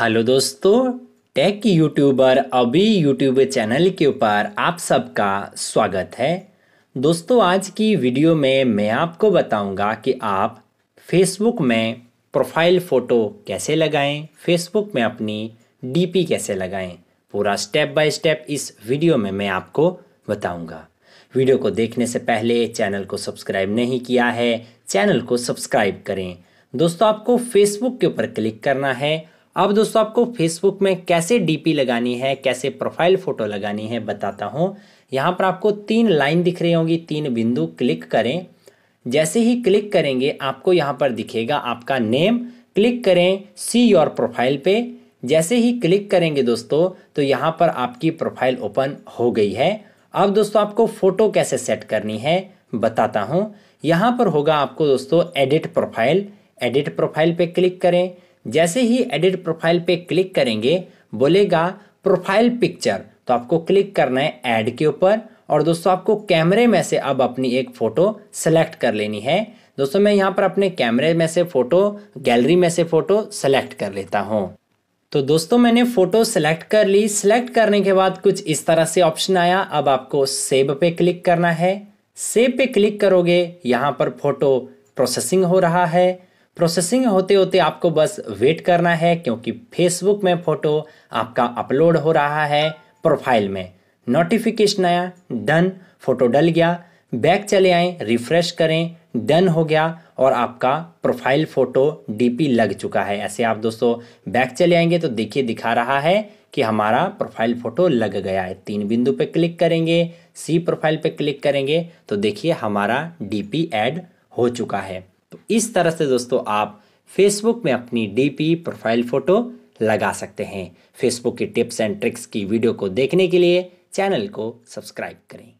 hello दोस्तों tech YouTuber अभी YouTube channel के ऊपर आप सबका स्वागत है दोस्तों आज की वीडियो में मैं आपको बताऊंगा कि आप फेसबुक में प्रोफाइल फ़ोटो कैसे लगाएं फेसबुक में अपनी डीपी कैसे लगाएं पूरा स्टेप बाय स्टेप इस वीडियो में मैं आपको बताऊंगा वीडियो को देखने से पहले चैनल को सब्सक्राइब नहीं किया है चैनल को सब्सक्राइब करें दोस्तों आपको फेसबुक के ऊपर क्लिक करना है अब दोस्तों आपको फेसबुक में कैसे डीपी लगानी है कैसे प्रोफाइल फ़ोटो लगानी है बताता हूँ यहाँ पर आपको तीन लाइन दिख रही होंगी तीन बिंदु क्लिक करें जैसे ही क्लिक करेंगे आपको यहाँ पर दिखेगा आपका नेम क्लिक करें सी योर प्रोफाइल पे जैसे ही क्लिक करेंगे दोस्तों तो यहाँ पर आपकी प्रोफाइल ओपन हो गई है अब दोस्तों आपको फ़ोटो कैसे सेट करनी है बताता हूँ यहाँ पर होगा आपको दोस्तों एडिट प्रोफाइल एडिट प्रोफाइल पे क्लिक करें जैसे ही एडिट प्रोफाइल पे क्लिक करेंगे बोलेगा प्रोफाइल पिक्चर तो आपको क्लिक करना है ऐड के ऊपर और दोस्तों आपको कैमरे में से अब अपनी एक फ़ोटो सेलेक्ट कर लेनी है दोस्तों मैं यहाँ पर अपने कैमरे में से फ़ोटो गैलरी में से फ़ोटो सेलेक्ट कर लेता हूँ तो दोस्तों मैंने फ़ोटो सेलेक्ट कर ली सेलेक्ट करने के बाद कुछ इस तरह से ऑप्शन आया अब आपको सेव पे क्लिक करना है सेव पे क्लिक करोगे यहाँ पर फ़ोटो प्रोसेसिंग हो रहा है प्रोसेसिंग होते होते आपको बस वेट करना है क्योंकि फेसबुक में फ़ोटो आपका अपलोड हो रहा है प्रोफाइल में नोटिफिकेशन आया डन फोटो डल गया बैक चले आए रिफ्रेश करें डन हो गया और आपका प्रोफाइल फ़ोटो डीपी लग चुका है ऐसे आप दोस्तों बैक चले आएंगे तो देखिए दिखा रहा है कि हमारा प्रोफाइल फ़ोटो लग गया है तीन बिंदु पे क्लिक करेंगे सी प्रोफाइल पे क्लिक करेंगे तो देखिए हमारा डीपी ऐड हो चुका है तो इस तरह से दोस्तों आप फेसबुक में अपनी डीपी प्रोफाइल फ़ोटो लगा सकते हैं फेसबुक की टिप्स एंड ट्रिक्स की वीडियो को देखने के लिए चैनल को सब्सक्राइब करें